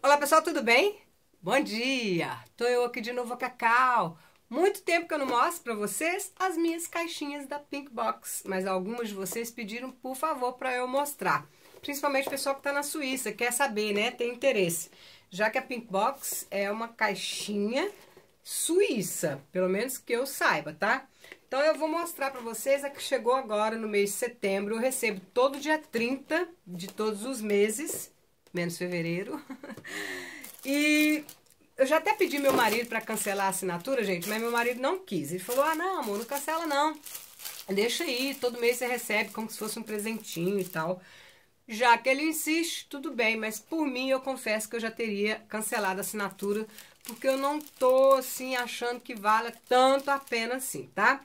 Olá pessoal, tudo bem? Bom dia! Tô eu aqui de novo com a Cacau. Muito tempo que eu não mostro para vocês as minhas caixinhas da Pink Box, mas algumas de vocês pediram, por favor, para eu mostrar. Principalmente o pessoal que está na Suíça, quer saber, né? Tem interesse. Já que a Pink Box é uma caixinha suíça, pelo menos que eu saiba, tá? Então eu vou mostrar para vocês a que chegou agora no mês de setembro. Eu recebo todo dia 30 de todos os meses menos fevereiro. e eu já até pedi meu marido para cancelar a assinatura, gente, mas meu marido não quis. Ele falou: "Ah, não, amor, não cancela não. Deixa aí, todo mês você recebe como se fosse um presentinho e tal". Já que ele insiste, tudo bem, mas por mim eu confesso que eu já teria cancelado a assinatura, porque eu não tô assim achando que valha tanto a pena assim, tá?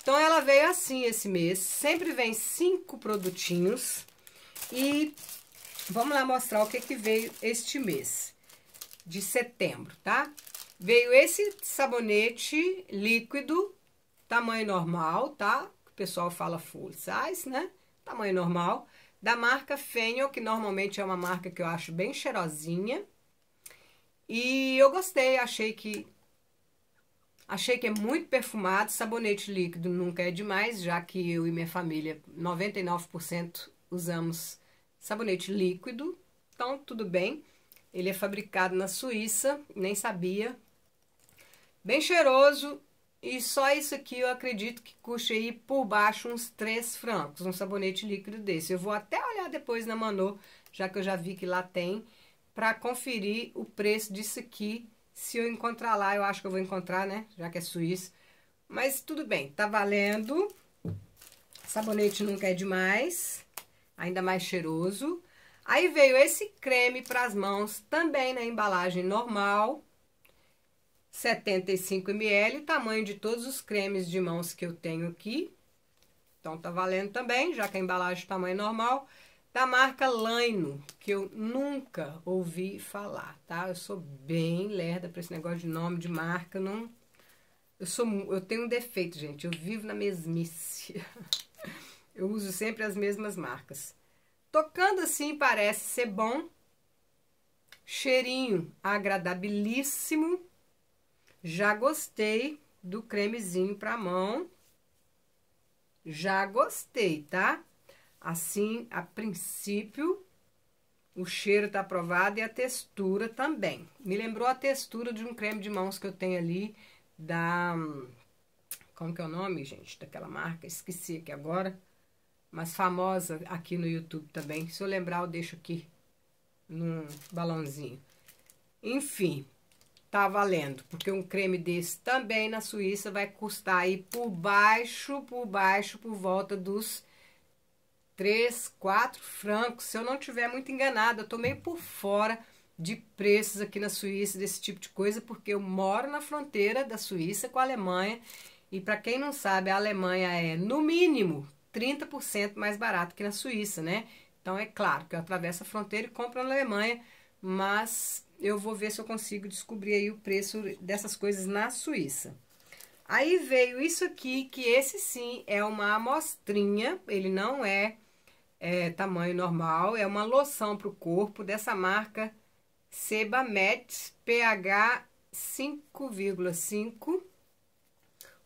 Então ela veio assim esse mês, sempre vem cinco produtinhos e Vamos lá mostrar o que que veio este mês de setembro, tá? Veio esse sabonete líquido, tamanho normal, tá? O pessoal fala full size, né? Tamanho normal, da marca Fenio, que normalmente é uma marca que eu acho bem cheirosinha. E eu gostei, achei que Achei que é muito perfumado, sabonete líquido nunca é demais, já que eu e minha família, 99% usamos Sabonete líquido, então tudo bem. Ele é fabricado na Suíça, nem sabia. Bem cheiroso e só isso aqui eu acredito que custe aí por baixo uns 3 francos, um sabonete líquido desse. Eu vou até olhar depois na Manô, já que eu já vi que lá tem, para conferir o preço disso aqui. Se eu encontrar lá, eu acho que eu vou encontrar, né? Já que é Suíça. Mas tudo bem, tá valendo. Sabonete nunca é demais ainda mais cheiroso. Aí veio esse creme para as mãos, também na embalagem normal, 75 ml, tamanho de todos os cremes de mãos que eu tenho aqui. Então, tá valendo também, já que a embalagem é tamanho normal, da marca Laino, que eu nunca ouvi falar, tá? Eu sou bem lerda para esse negócio de nome de marca, não... Eu, sou, eu tenho um defeito, gente, eu vivo na mesmice. Eu uso sempre as mesmas marcas. Tocando assim parece ser bom. Cheirinho agradabilíssimo. Já gostei do cremezinho para mão. Já gostei, tá? Assim, a princípio, o cheiro tá aprovado e a textura também. Me lembrou a textura de um creme de mãos que eu tenho ali da... Hum, como que é o nome, gente? Daquela marca? Esqueci aqui agora mas famosa aqui no YouTube também. Se eu lembrar, eu deixo aqui num balãozinho. Enfim, tá valendo, porque um creme desse também na Suíça vai custar aí por baixo, por baixo, por volta dos 3, 4 francos. Se eu não tiver muito enganada, eu tô meio por fora de preços aqui na Suíça desse tipo de coisa, porque eu moro na fronteira da Suíça com a Alemanha. E para quem não sabe, a Alemanha é no mínimo 30% mais barato que na Suíça, né? Então é claro que eu atravesso a fronteira e compro na Alemanha, mas eu vou ver se eu consigo descobrir aí o preço dessas coisas na Suíça. Aí veio isso aqui, que esse sim é uma amostrinha, ele não é, é tamanho normal, é uma loção para o corpo dessa marca Sebamed pH 5,5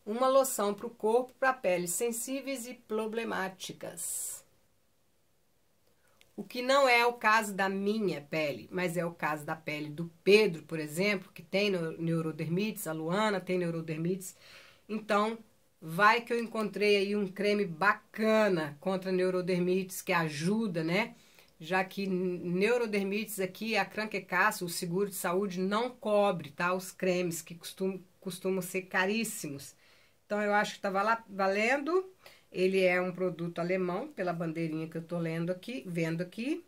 uma loção para o corpo, para peles sensíveis e problemáticas. O que não é o caso da minha pele, mas é o caso da pele do Pedro, por exemplo, que tem neurodermites, a Luana tem neurodermites. Então, vai que eu encontrei aí um creme bacana contra neurodermites que ajuda, né? Já que neurodermites aqui, a Cranquecaça, o seguro de saúde não cobre, tá? Os cremes que costumam costumam ser caríssimos. Então, eu acho que tá valendo. Ele é um produto alemão, pela bandeirinha que eu tô lendo aqui, vendo aqui.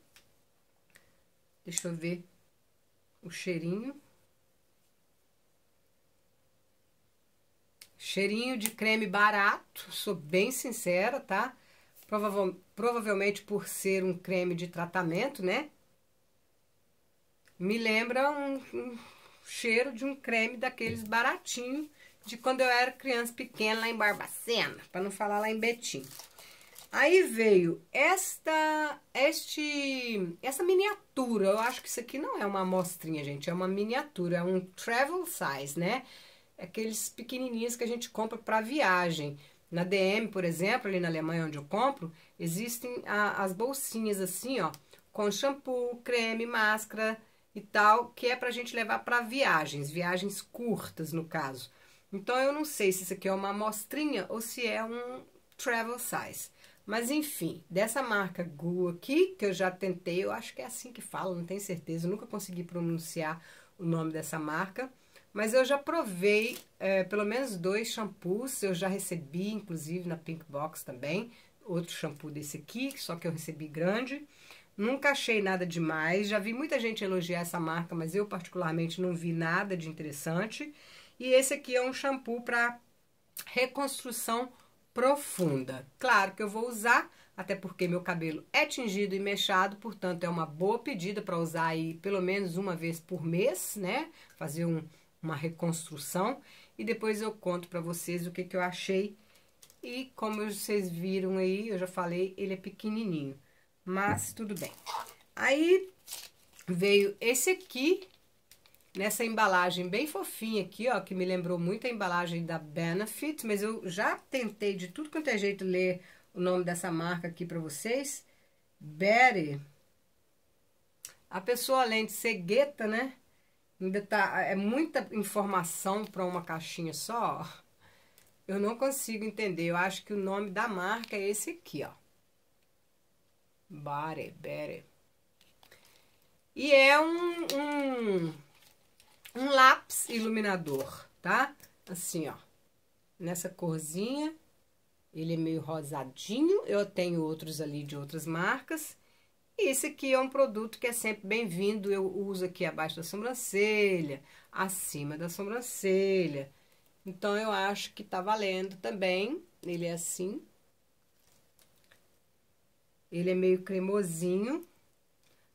Deixa eu ver o cheirinho. Cheirinho de creme barato, sou bem sincera, tá? Provavel, provavelmente por ser um creme de tratamento, né? Me lembra um, um cheiro de um creme daqueles baratinho de quando eu era criança pequena lá em Barbacena, para não falar lá em Betim. Aí veio esta, este, essa miniatura. Eu acho que isso aqui não é uma amostrinha, gente. É uma miniatura, é um travel size, né? É aqueles pequenininhos que a gente compra para viagem. Na DM, por exemplo, ali na Alemanha onde eu compro, existem a, as bolsinhas assim, ó, com shampoo, creme, máscara e tal, que é pra gente levar para viagens, viagens curtas no caso. Então, eu não sei se isso aqui é uma amostrinha ou se é um travel size. Mas, enfim, dessa marca Gu aqui, que eu já tentei, eu acho que é assim que fala, não tenho certeza. Eu nunca consegui pronunciar o nome dessa marca. Mas eu já provei é, pelo menos dois shampoos, eu já recebi, inclusive, na Pink Box também. Outro shampoo desse aqui, só que eu recebi grande. Nunca achei nada demais, já vi muita gente elogiar essa marca, mas eu particularmente não vi nada de interessante. E esse aqui é um shampoo para reconstrução profunda. Claro que eu vou usar, até porque meu cabelo é tingido e mechado, portanto é uma boa pedida para usar aí pelo menos uma vez por mês, né? Fazer um, uma reconstrução e depois eu conto para vocês o que, que eu achei. E como vocês viram aí, eu já falei, ele é pequenininho, mas tudo bem. Aí veio esse aqui, nessa embalagem bem fofinha aqui, ó, que me lembrou muito a embalagem da Benefit, mas eu já tentei de tudo quanto é jeito ler o nome dessa marca aqui para vocês. Berry. A pessoa, além de ser gueta, né, ainda tá, é muita informação para uma caixinha só, ó. Eu não consigo entender, eu acho que o nome da marca é esse aqui, ó. Bare, Bare E é um, um um lápis iluminador, tá? Assim, ó, nessa corzinha, ele é meio rosadinho, eu tenho outros ali de outras marcas. E esse aqui é um produto que é sempre bem-vindo, eu uso aqui abaixo da sobrancelha, acima da sobrancelha. Então, eu acho que tá valendo também, ele é assim. Ele é meio cremosinho,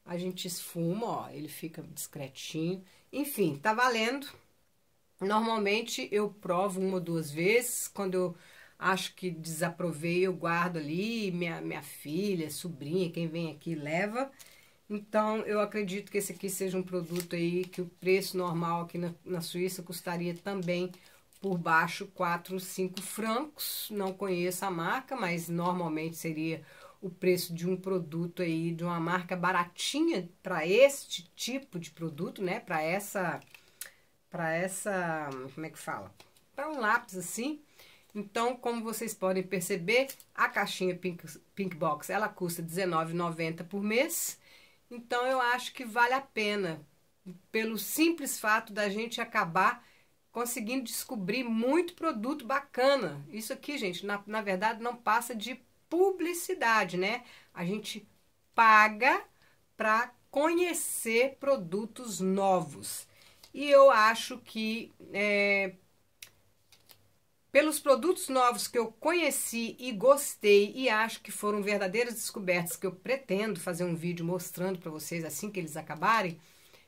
a gente esfuma, ó, ele fica discretinho. Enfim, tá valendo. Normalmente eu provo uma ou duas vezes, quando eu acho que desaprovei, eu guardo ali, minha, minha filha, sobrinha, quem vem aqui leva. Então, eu acredito que esse aqui seja um produto aí que o preço normal aqui na, na Suíça custaria também por baixo 4, 5 francos. Não conheço a marca, mas normalmente seria o preço de um produto aí de uma marca baratinha para este tipo de produto, né? Para essa para essa, como é que fala? Para um lápis assim. Então, como vocês podem perceber, a caixinha Pink, Pink Box, ela custa R$19,90 por mês. Então, eu acho que vale a pena, pelo simples fato da gente acabar conseguindo descobrir muito produto bacana. Isso aqui, gente, na, na verdade, não passa de publicidade, né? A gente paga para conhecer produtos novos. E eu acho que é, pelos produtos novos que eu conheci e gostei e acho que foram verdadeiras descobertas que eu pretendo fazer um vídeo mostrando para vocês assim que eles acabarem,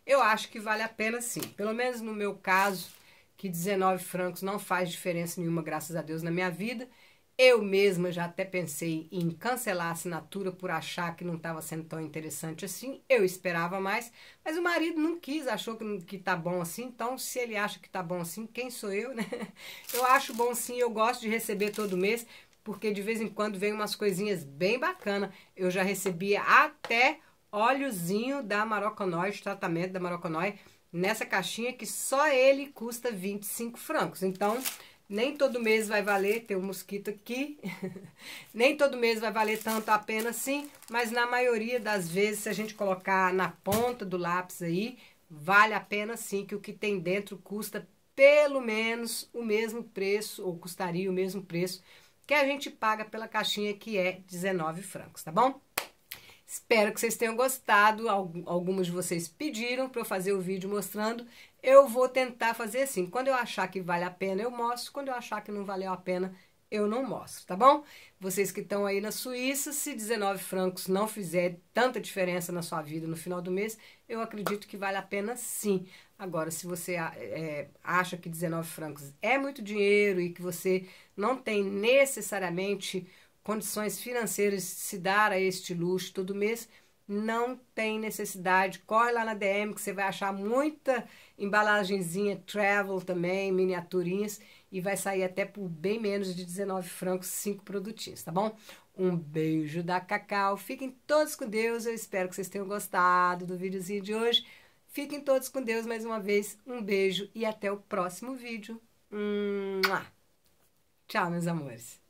eu acho que vale a pena sim. Pelo menos no meu caso, que 19 francos não faz diferença nenhuma, graças a Deus, na minha vida eu mesma já até pensei em cancelar a assinatura por achar que não estava sendo tão interessante assim. Eu esperava mais, mas o marido não quis, achou que, que tá bom assim. Então, se ele acha que tá bom assim, quem sou eu, né? Eu acho bom sim, eu gosto de receber todo mês, porque de vez em quando vem umas coisinhas bem bacanas. Eu já recebi até óleozinho da Maroconói, de tratamento da Maroconói, nessa caixinha que só ele custa 25 francos. Então, nem todo mês vai valer, tem um mosquito aqui, nem todo mês vai valer tanto a pena sim mas na maioria das vezes, se a gente colocar na ponta do lápis aí, vale a pena sim, que o que tem dentro custa pelo menos o mesmo preço, ou custaria o mesmo preço que a gente paga pela caixinha, que é 19 francos, tá bom? Espero que vocês tenham gostado. Algumas de vocês pediram para eu fazer o vídeo mostrando. Eu vou tentar fazer assim. Quando eu achar que vale a pena, eu mostro. Quando eu achar que não valeu a pena, eu não mostro, tá bom? Vocês que estão aí na Suíça, se 19 francos não fizer tanta diferença na sua vida no final do mês, eu acredito que vale a pena sim. Agora, se você é, acha que 19 francos é muito dinheiro e que você não tem necessariamente condições financeiras de se dar a este luxo todo mês, não tem necessidade. Corre lá na DM que você vai achar muita embalagenzinha travel também, miniaturinhas e vai sair até por bem menos de 19 francos, cinco produtinhos, tá bom? Um beijo da Cacau. Fiquem todos com Deus. Eu espero que vocês tenham gostado do videozinho de hoje. Fiquem todos com Deus mais uma vez. Um beijo e até o próximo vídeo. Tchau, meus amores.